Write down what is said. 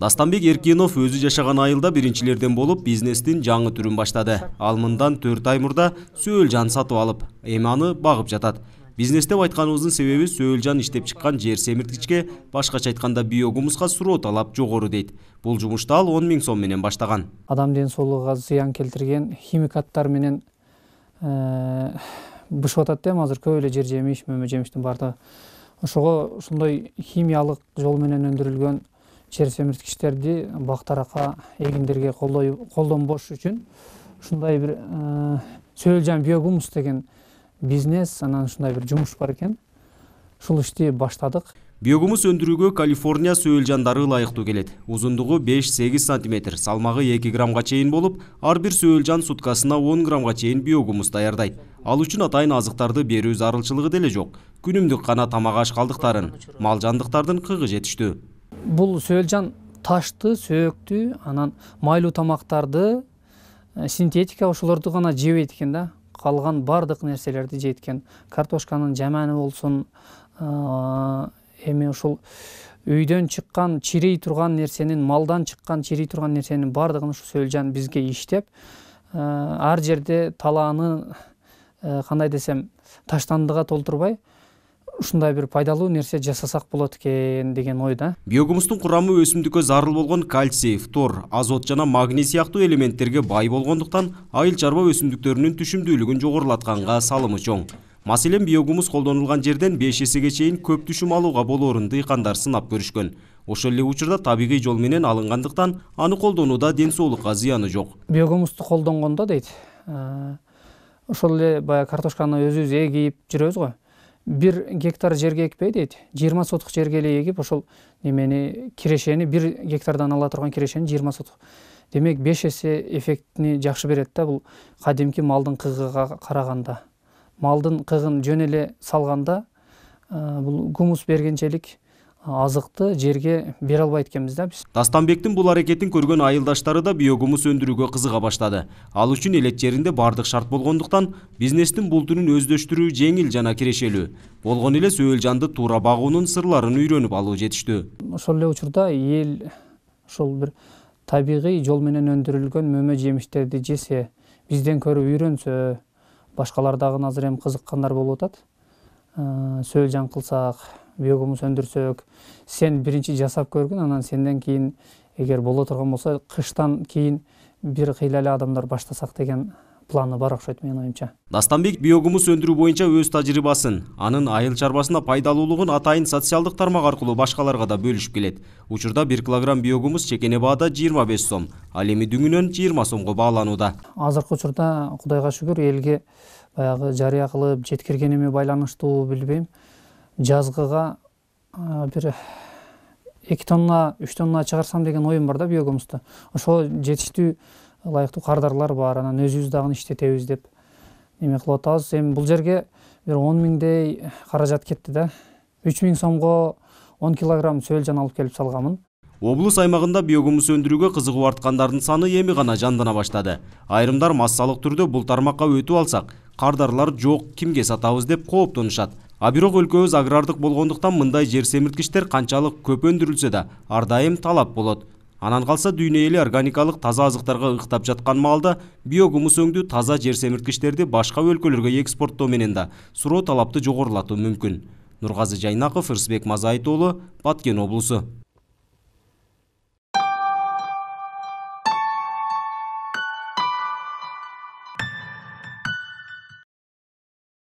дастанбек эркинов өзі жашаған айылда біріншілерден болып бизнестің жаңы түрін баштады ал мындан төрт ай мурда сатып алып эми аны багып жатат бизнес деп айтканыбыздын себеби жан иштеп чыккан жер семирткичке башкача айтканда биогумузга суроо талап жогору дейді. Бұл жумушты ал он миң сом менен баштаган адам ден келтірген зыян келтирген химикаттар менен э, бышып атат да эми азыр көп эле жер жемиш мөмө жемиштин баардыгы ошого ошондой химиялық жол менен өндүрүлгөн жер семирткичтерди бактаракка эгиндерге колдонбош үчүн ушундай бир сөөлжан биогумус деген бизнес анан ушундай бир жумуш бар экен ушул ишти баштадык биогумус өндүрүүгө калифорния сөөл жандары ылайыктуу келет узундугу беш сегиз сантиметр салмагы эки граммга чейин болуп ар бир сөөл суткасына он граммга чейин биогумус даярдайт ал үчүн атайын азыктарды берүү зарылчылыгы деле жок күнүмдүк гана тамак аш калдыктарын мал жандыктардын кыгы жетиштүү Бұл сөлжан ташты сөөктү анан майлуу тамактарды э, синтетика ошолорду гана жебейт экен да калган баардык нерселерди жейт экен картошканын жаманы болсун э, эми ушул үйдөн чыккан чирий турган нерсенин малдан чыккан чирий турган нерсенин баардыгын ушу сөөлжан бизге иштеп э, ар жерде талааны кандай десем таштандыга толтурбай ушундай бир пайдалуу нерсе жасасак болот экен деген ой да биогумустун курамы өсүмдүккө зарыл болгон кальций фтор азот жана магний сыяктуу элементтерге бай болгондуктан айыл чарба өсүмдүктөрүнүн түшүмдүүлүгүн жогорулатканга салымы чоң маселен биогумус колдонулган жерден беш эсеге чейин көп түшүм алууга болоорун дыйкандар сынап көрүшкөн ошол эле учурда табигый жол менен алынгандыктан аны колдонууда ден соолукка зыяны жок биогумусту колдонгондо дейт э, ошол эле баягы картошканы өзүбүз эгип жүрөбүз го бир гектар жерге экпей дейт жыйырма сотук жерге эле эгип ошол немени кирешени бир гектардан ала турган кирешени жыйырма сотук демек беш эсе эффектини жакшы берет да бул кадимки малдын кыгыга караганда малдын кыгын жөн эле салганда бул гумус бергенчелик Азықты жерге бере албай экенбиз да биз дастанбектин бул аракетин көргөн айылдаштары да биогумус өндүрүүгө кызыга баштады ал үчүн элет жеринде баардык шарт болгондуктан бизнестин бул түрүн өздөштүрүү жеңил жана кирешелүү болгону эле сөөлжанды жанды туура багуунун сырларын үйрөнүп алуу жетиштүү ошол эле учурда эл ошол бир табигый жол менен өндүрүлгөн мөмө жемиштерди жесе бизден көрүп үйрөнсө башкалар дагы азыр эми кызыккандар болуп атат э, сөөлжан кылсак биогумус өндүрсөк сен биринчи жасап көргүн анан сенден кийин эгер боло турган болсо кыштан кийин бир кыйла эле адамдар баштасак деген планы бар окшойт менин оюмча дастанбек биогумус өндүрүү боюнча өз тажрыйбасын анын айыл чарбасына пайдалуулугун атайын социалдык тармак аркылуу башкаларга да бөлүшүп келет учурда бир килограмм биогумус чекене баада жыйырма беш сом ал эми дүңүнөн жыйырма сомго бааланууда азыркы учурда кудайга шүгүр элге баягы жарыя кылып жеткиргениме байланыштуу билбейм жазгыга бир эки тонна үч тонна чыгарсам деген оюм бар да биогумузда ошого жетиштүү ылайыктуу кардарлар бар анан өзүбүз дагы иштетебиз деп эме кылып атабыз эми бул жерге бир он миңдей каражат кетти да үч миң сомго он килограмм сөл жана алып келип салганмын облус аймагында биогумус өндүрүүгө кызыгуу арткандардын саны эми гана жандана баштады айрымдар массалык түрдө бул тармакка өтүп алсак кардарлар жок кимге сатабыз деп кооптонушат а бирок өлкөбүз агрардык болгондуктан мындай жер семирткичтер канчалык көп өндүрүлсө да ар дайым талап болот анан калса дүйнө эли органикалык таза азыктарга ыктап жаткан маалда биогумус өңдүү таза жер семирткичтерди башка өлкөлөргө экспорттоо менен да суроо талапты жогорулатуу мүмкүн нургазы жайнаков рысбек мазайт уулу баткен облусу